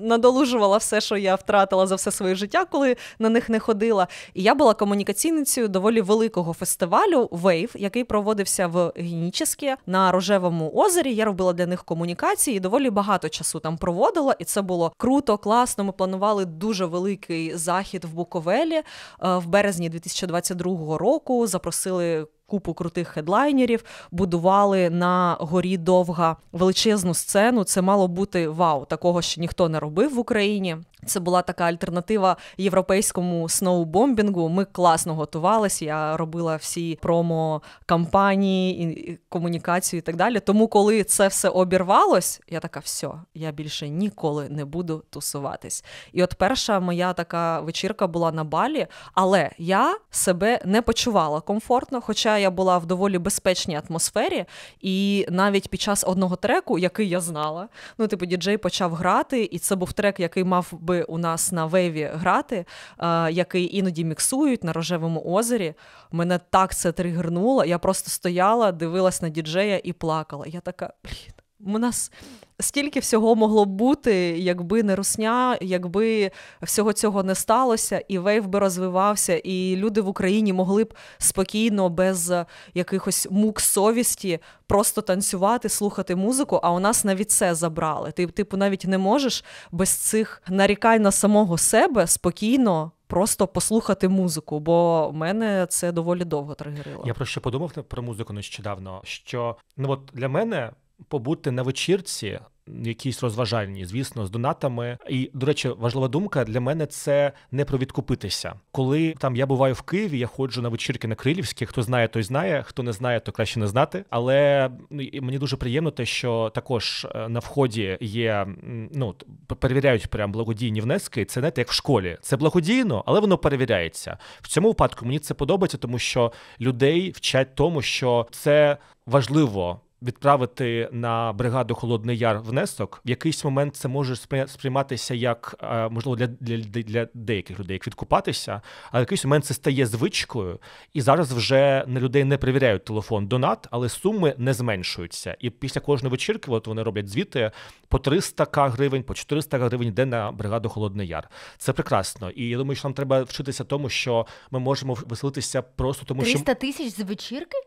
надолужувала все, що я втратила за все своє життя, коли на них не ходила. І я була комунікаційницею доволі великого фестивалю Wave, який проводився в Геніческе на рожевому озері. Я робила для них комунікації доволі багато часу там проводила, і це було круто, класно. Ми планували дуже великий захід в Буковелі е, в березні 2022 року. Запросили купу крутих хедлайнерів, будували на горі довга величезну сцену. Це мало бути вау, такого ще ніхто не робив в Україні. Це була така альтернатива європейському сноубомбінгу. Ми класно готувалися. Я робила всі промо кампанії, комунікацію і так далі. Тому, коли це все обірвалось, я така, все, я більше ніколи не буду тусуватись. І от перша моя така вечірка була на балі, але я себе не почувала комфортно, хоча я була в доволі безпечній атмосфері, і навіть під час одного треку, який я знала, ну типу діджей почав грати, і це був трек, який мав би у нас на Вейві грати, е, який іноді міксують на рожевому озері. Мене так це тригернуло. Я просто стояла, дивилась на діджея і плакала. Я така блін. У нас стільки всього могло б бути, якби не русня, якби всього цього не сталося, і вейв би розвивався, і люди в Україні могли б спокійно, без якихось мук совісті, просто танцювати, слухати музику. А у нас навіть це забрали. Ти, типу, навіть не можеш без цих нарікань на самого себе спокійно. Просто послухати музику, бо мене це доволі довго тригерило. Я про що подумав про музику нещодавно. Що ну от для мене побути на вечірці. Якісь розважальні, звісно, з донатами. І, до речі, важлива думка для мене це не про відкупитися. Коли там я буваю в Києві, я ходжу на вечірки на Крилівське. Хто знає, той знає, хто не знає, то краще не знати. Але ну, мені дуже приємно те, що також е, на вході є. Ну перевіряють прям благодійні внески. Це не те як в школі. Це благодійно, але воно перевіряється. В цьому випадку мені це подобається, тому що людей вчать тому, що це важливо відправити на бригаду Холодний Яр внесок, в якийсь момент це може сприйматися як е, можливо для для, для деяких людей, як відкупатися, але в якийсь момент це стає звичкою, і зараз вже на людей не перевіряють телефон донат, але суми не зменшуються. І після кожної вечірки от вони роблять звіти по 300к гривень, по 400к гривень йде на бригаду Холодний Яр. Це прекрасно. І я думаю, що нам треба вчитися тому, що ми можемо веселитися просто тому, 300 що 300 тисяч з вечірки.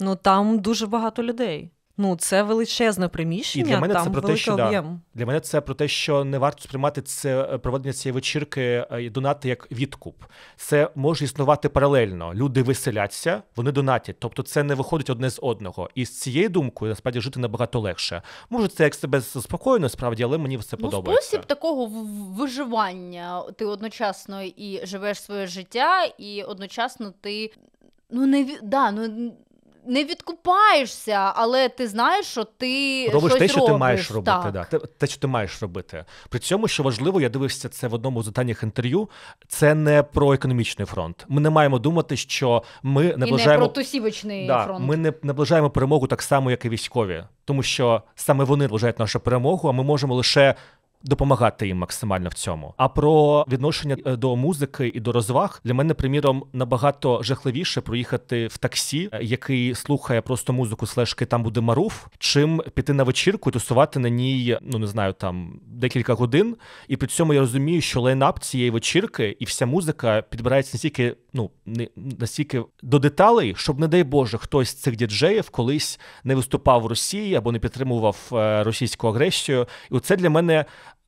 Ну там дуже багато людей. Ну, це величезне приміщення. І для мене там це про те, що да. для мене це про те, що не варто сприймати це е, проведення цієї вечірки е, і донати як відкуп. Це може існувати паралельно. Люди веселяться, вони донатять. Тобто це не виходить одне з одного. І з цією думкою насправді жити набагато легше. Може, це як себе заспокоєно, справді, але мені все ну, подобається. Спосіб такого виживання. Ти одночасно і живеш своє життя, і одночасно ти ну не да, ну не відкупаєшся, але ти знаєш, що ти робиш щось те, що робиш. ти маєш робити. Так. Да. Те, те, що ти маєш робити. При цьому, що важливо, я дивився це в одному з останніх інтерв'ю. Це не про економічний фронт. Ми не маємо думати, що ми наближаємо... І не про тусівочний да, фронт. Ми не наближаємо перемогу так само, як і військові, тому що саме вони вважають нашу перемогу, а ми можемо лише допомагати їм максимально в цьому. А про відношення е, до музики і до розваг для мене, приміром, набагато жахливіше проїхати в таксі, е, який слухає просто музику слежки там буде маруф, чим піти на вечірку і тусувати на ній, ну не знаю, там декілька годин. І при цьому я розумію, що лейнап цієї вечірки і вся музика підбирається настільки, ну не настільки до деталей, щоб, не дай Боже, хтось з цих діджеїв колись не виступав в Росії або не підтримував е, російську агресію. І це для мене.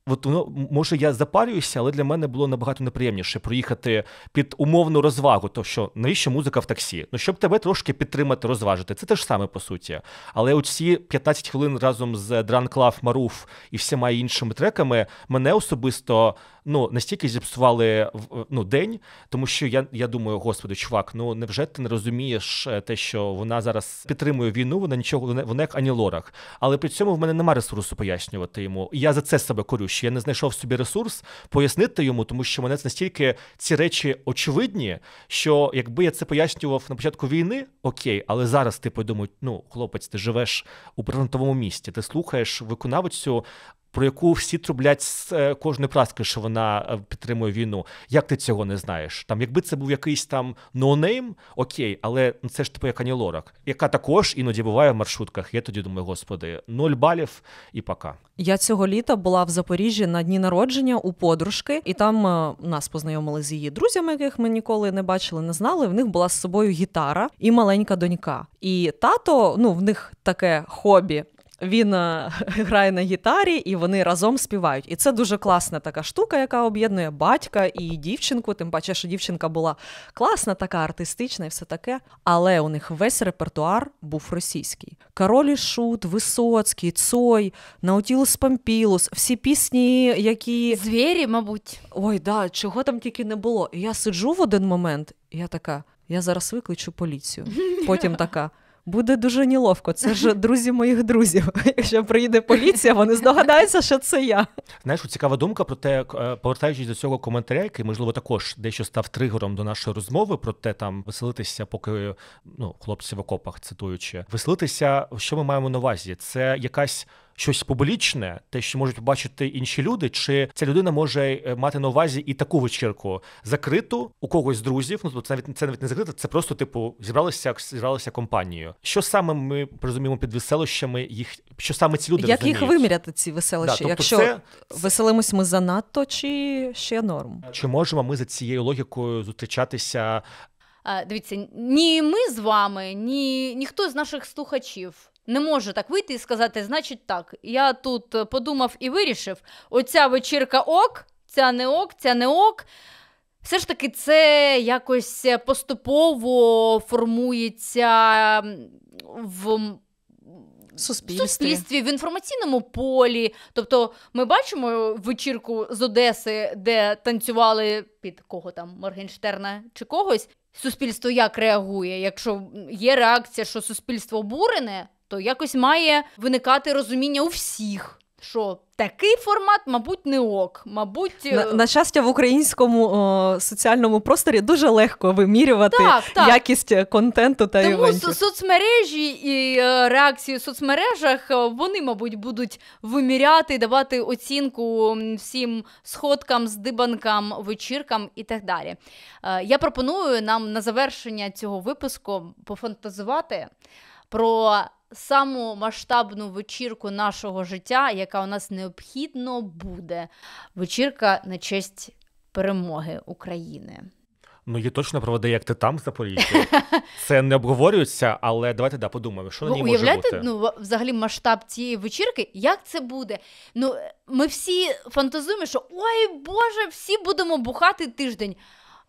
От воно ну, може я запарююся, але для мене було набагато неприємніше проїхати під умовну розвагу, то що навіщо музика в таксі? Ну щоб тебе трошки підтримати, розважити. Це те ж саме по суті. Але оці 15 хвилин разом з Дранклав Маруф і всіма іншими треками мене особисто ну настільки зіпсували ну, день, тому що я я думаю, господи, чувак, ну невже ти не розумієш е, те, що вона зараз підтримує війну? Вона нічого в них Ані Лорах. Але при цьому в мене немає ресурсу пояснювати йому. І я за це себе корю, що Я не знайшов собі ресурс пояснити йому, тому що мене настільки ці речі очевидні, що якби я це пояснював на початку війни, окей, але зараз ти типу, подумають, ну хлопець, ти живеш у прифронтовому місті, ти слухаєш виконавцю про яку всі трублять з е, кожної праски, що вона е, підтримує війну. Як ти цього не знаєш? Там, якби це був якийсь там ноунейм, окей, але ну, це ж типу як Ані Лорак, яка також іноді буває в маршрутках. Я тоді думаю, господи, нуль балів і пока. Я цього літа була в Запоріжжі на дні народження у подружки, і там е, нас познайомили з її друзями, яких ми ніколи не бачили, не знали. В них була з собою гітара і маленька донька. І тато, ну в них таке хобі він е, грає на гітарі, і вони разом співають. І це дуже класна така штука, яка об'єднує батька і дівчинку. Тим паче, що дівчинка була класна, така артистична і все таке. Але у них весь репертуар був російський. Король і Шут, Висоцький, Цой, Наутілус Пампілус, всі пісні, які звірі, мабуть, ой, да, чого там тільки не було. І Я сиджу в один момент, і я така. Я зараз викличу поліцію. Потім така. Буде дуже ніловко. Це ж друзі моїх друзів. Якщо приїде поліція, вони здогадаються, що це я. Знаєш, цікава думка про те, е, повертаючись до цього коментаря, який можливо також дещо став тригером до нашої розмови про те, там веселитися, поки ну хлопці в окопах цитуючи, веселитися, що ми маємо на увазі? Це якась щось публічне, те, що можуть побачити інші люди, чи ця людина може е, мати на увазі і таку вечірку закриту у когось з друзів? Ну тобто це навіть це навіть не закрита, це просто типу зібралися зібралися компанією. Що саме ми розуміємо під веселощами? Їх що саме ці люди як розуміють? їх виміряти? Ці веселощі, да, тобто якщо це... веселимось ми занадто, чи ще норм? Чи можемо ми за цією логікою зустрічатися? Дивіться, ні ми з вами, ні ніхто з наших слухачів не може так вийти і сказати, значить так. Я тут е, подумав і вирішив: оця вечірка ок, ця не ок, ця не ок. Все ж таки, це якось е, поступово формується в суспільстві. суспільстві в інформаційному полі. Тобто, ми бачимо вечірку з Одеси, де танцювали під кого там Моргенштерна чи когось. Суспільство як реагує? Якщо є реакція, що суспільство обурене, то тобто якось має виникати розуміння у всіх. Що такий формат, мабуть, не ок. Мабуть, на, е, на щастя, в українському о, соціальному просторі дуже легко вимірювати так, так. якість контенту та Тому івентів. соцмережі і е, реакції в соцмережах е, вони, мабуть, будуть виміряти, давати оцінку всім сходкам, здибанкам, вечіркам і так далі. Я пропоную нам на завершення цього випуску пофантазувати про саму масштабну вечірку нашого життя, яка у нас необхідно буде. Вечірка на честь перемоги України. Ну, її точно проведе, як ти там в Запоріжжі. Це не обговорюється, але давайте да подумаємо, що на ну, ній може бути. ну взагалі масштаб цієї вечірки, як це буде? Ну ми всі фантазуємо, що ой Боже, всі будемо бухати тиждень.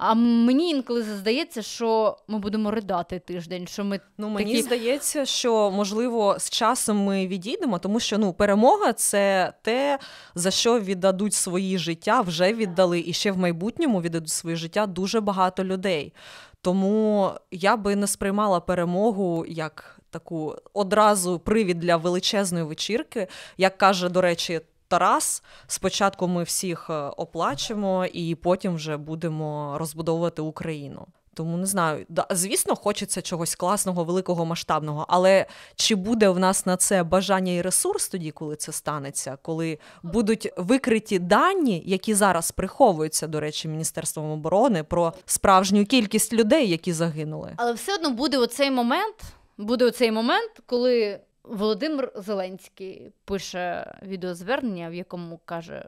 А мені інколи здається, що ми будемо ридати тиждень. що ми Ну мені здається, що можливо з часом ми відійдемо, тому що ну перемога це те, за що віддадуть свої життя, вже віддали, і ще в майбутньому віддадуть своє життя дуже багато людей. Тому я би не сприймала перемогу як таку одразу привід для величезної вечірки, як каже, до речі. Тарас. Спочатку ми всіх е, оплачемо, і потім вже будемо розбудовувати Україну. Тому не знаю, да, звісно, хочеться чогось класного, великого, масштабного. Але чи буде в нас на це бажання і ресурс тоді, коли це станеться, коли будуть викриті дані, які зараз приховуються, до речі, міністерством оборони про справжню кількість людей, які загинули? Але все одно буде оцей момент. Буде оцей момент, коли Володимир Зеленський пише відеозвернення, в якому каже: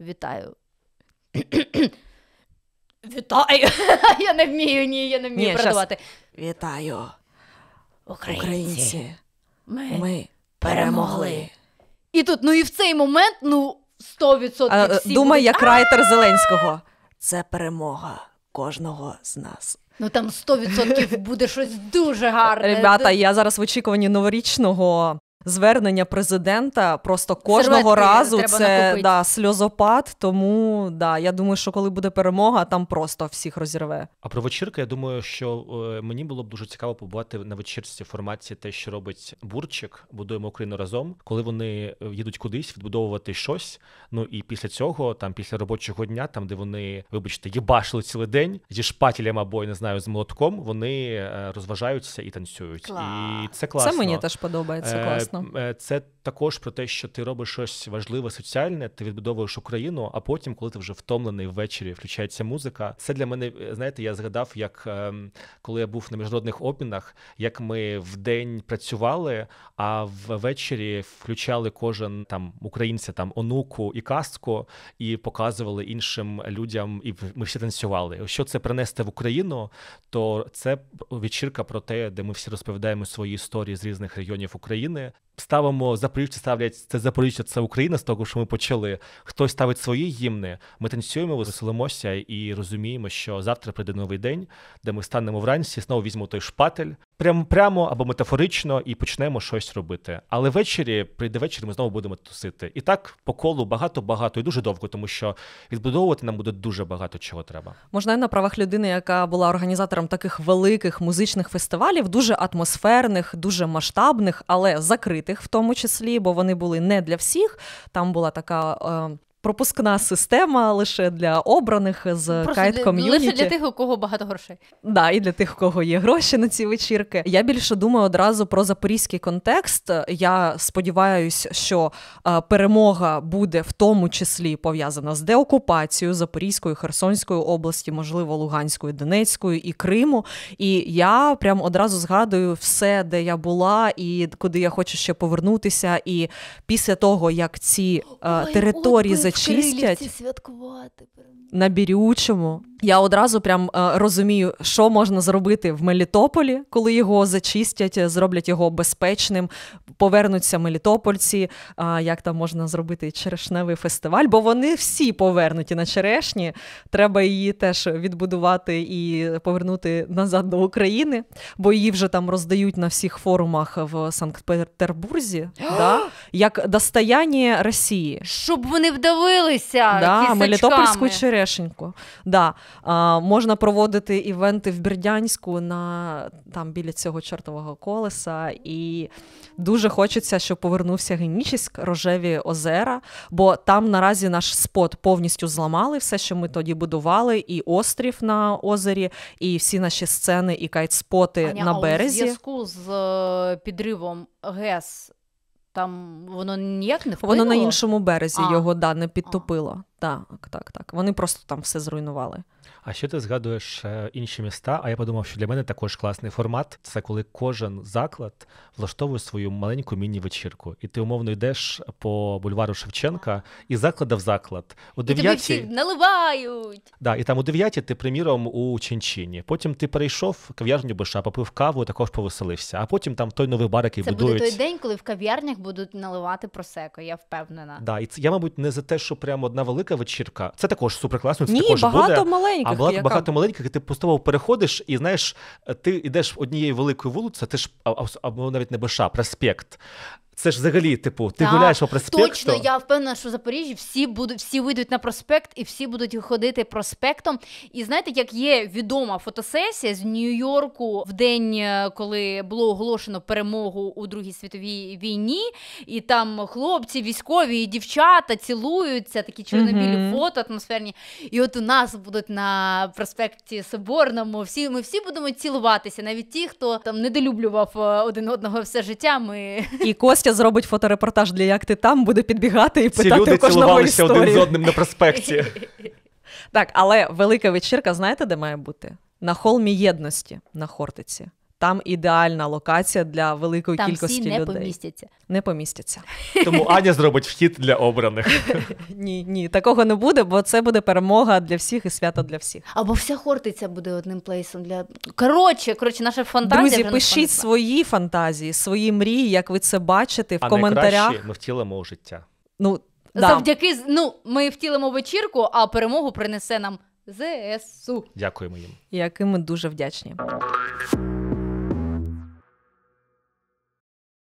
Вітаю. Вітаю! Я не вмію, ні, я не вмію ні, передавати. Вітаю, українці. українці. Ми, Ми перемогли. перемогли. І тут, ну і в цей момент, ну, 100% всі Думай, будуть... як райтер Зеленського. Це перемога кожного з нас. Ну там 100% буде щось дуже гарне. Ребята, я зараз в очікуванні новорічного звернення президента просто кожного Серветки разу це да, сльозопад. Тому да, я думаю, що коли буде перемога, там просто всіх розірве. А про вечірки, я думаю, що е, мені було б дуже цікаво побувати на вечірці формації. те, що робить Бурчик, будуємо Україну разом, коли вони е, їдуть кудись відбудовувати щось. Ну і після цього, там після робочого дня, там де вони, вибачте, їбашили цілий день зі шпателем або я не знаю, з молотком, вони е, розважаються і танцюють. Клас. І це класно. Це мені теж подобається. Е, класно. Класно. Е, це також про те, що ти робиш щось важливе, соціальне, ти відбудовуєш Україну, а потім, коли ти вже втомлений ввечері, включається музика. Це для мене, е, знаєте, я згадав, як ем, коли я був на міжнародних обмінах, як ми в день працювали, а ввечері включали кожен там українця, там онуку і казку, і показували іншим людям, і ми всі танцювали. Що це принести в Україну, то це вечірка про те, де ми всі розповідаємо свої історії з різних регіонів України ставимо запоріжці, ставлять це Запоріжжя, це Україна з того, що ми почали. Хтось ставить свої гімни. Ми танцюємо, веселимося і розуміємо, що завтра прийде новий день, де ми станемо вранці, знову візьмемо той шпатель прямо прямо або метафорично і почнемо щось робити. Але ввечері прийде вечір, ми знову будемо тусити. І так по колу багато-багато і дуже довго, тому що відбудовувати нам буде дуже багато чого треба. Можна на правах людини, яка була організатором таких великих музичних фестивалів, дуже атмосферних, дуже масштабних, але закритих закритих, в тому числі, бо вони були не для всіх. Там була така. Е, пропускна система лише для обраних з кайт ком'юніті. Лише для тих, у кого багато грошей. Да, і для тих, у кого є гроші на ці вечірки. Я більше думаю одразу про запорізький контекст. Я сподіваюся, що е, перемога буде в тому числі пов'язана з деокупацією Запорізької, Херсонської області, можливо, Луганської, Донецької і Криму. І я прям одразу згадую все, де я була, і куди я хочу ще повернутися. І після того, як ці е, Ой, території за урочистять. Вкрилівці святкувати. На берючому. Я одразу прям е, розумію, що можна зробити в Мелітополі, коли його зачистять, е, зроблять його безпечним, повернуться мелітопольці. Е, як там можна зробити черешневий фестиваль? Бо вони всі повернуті на черешні. Треба її теж відбудувати і повернути назад до України, бо її вже там роздають на всіх форумах в Санкт-Петербурзі, да? як достояння Росії, щоб вони вдавилися. Да, Мелітопольську черешеньку. Да. А, Можна проводити івенти в Бердянську на там біля цього чортового колеса. І дуже хочеться, щоб повернувся Генічіськ, рожеві озера, бо там наразі наш спот повністю зламали все, що ми тоді будували, і острів на озері, і всі наші сцени, і кайтспоти Аня, на березі. А у зв'язку з е, підривом ГЕС. Там воно ніяк не вплинуло? Воно на іншому березі а. його да, не підтопило. А. Так, так, так. Вони просто там все зруйнували. А ще ти згадуєш е, інші міста? А я подумав, що для мене також класний формат це коли кожен заклад влаштовує свою маленьку міні-вечірку, і ти умовно йдеш по бульвару Шевченка і закладав заклад. У дев'ятій наливають. Да, і там у дев'яті ти, приміром, у Чінчині. Потім ти перейшов в кав'ярню Биша, попив каву, також повеселився. А потім там той новий бар, який це будують. Це буде той день, коли в кав'ярнях будуть наливати просеко. Я впевнена. Да, і це я, мабуть, не за те, що прямо одна велика вечірка. Це також суперкласно. Це Ні, також багато буде, маленьких. А багато, тобто яка... багато маленьких, і ти поступово переходиш, і знаєш, ти йдеш однією великою вулицею, ти ж або навіть не беша, проспект. Це ж взагалі, типу, ти так, гуляєш по проспекту. Точно, я впевнена, що в Запоріжжі всі будуть, всі вийдуть на проспект і всі будуть ходити проспектом. І знаєте, як є відома фотосесія з Нью-Йорку в день, е, коли було оголошено перемогу у Другій світовій війні, і там хлопці, військові і дівчата цілуються, такі чорнобілі білі фото атмосферні. І от у нас будуть на проспекті Соборному. Всі ми всі будемо цілуватися, навіть ті, хто там недолюблював е, один одного все життя. Ми і кос Настя зробить фоторепортаж для як ти там, буде підбігати і Ці питати люди у кожного цілувалися історію. один з одним на проспекті. Так, але велика вечірка, знаєте, де має бути? На холмі єдності на Хортиці. Там ідеальна локація для великої Там кількості всі не людей. помістяться. Не помістяться. Тому Аня зробить вхід для обраних. Ні, ні, такого не буде, бо це буде перемога для всіх і свято для всіх. Або вся Хортиця буде одним плейсом для коротше. Коротше, наша фантазія. Друзі, пишіть свої фантазії, свої мрії, як ви це бачите в а коментарях. Ми втілимо у життя. Ну да. завдяки ну, ми втілимо вечірку, а перемогу принесе нам ЗСУ. Дякуємо їм, яким ми дуже вдячні.